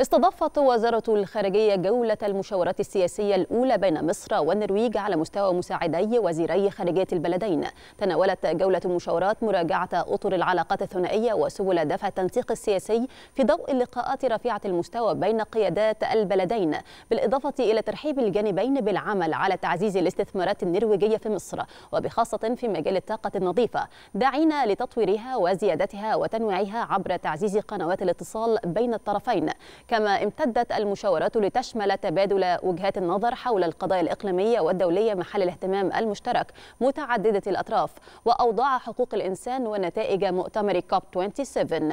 استضافت وزارة الخارجية جولة المشاورات السياسية الأولى بين مصر والنرويج على مستوى مساعدي وزيري خارجية البلدين تناولت جولة المشاورات مراجعة أطر العلاقات الثنائية وسبل دفع التنسيق السياسي في ضوء اللقاءات رفيعة المستوى بين قيادات البلدين بالإضافة إلى ترحيب الجانبين بالعمل على تعزيز الاستثمارات النرويجية في مصر وبخاصة في مجال الطاقة النظيفة داعين لتطويرها وزيادتها وتنويعها عبر تعزيز قنوات الاتصال بين الطرفين كما امتدت المشاورات لتشمل تبادل وجهات النظر حول القضايا الإقليمية والدولية محل الاهتمام المشترك متعددة الأطراف وأوضاع حقوق الإنسان ونتائج مؤتمر كوب 27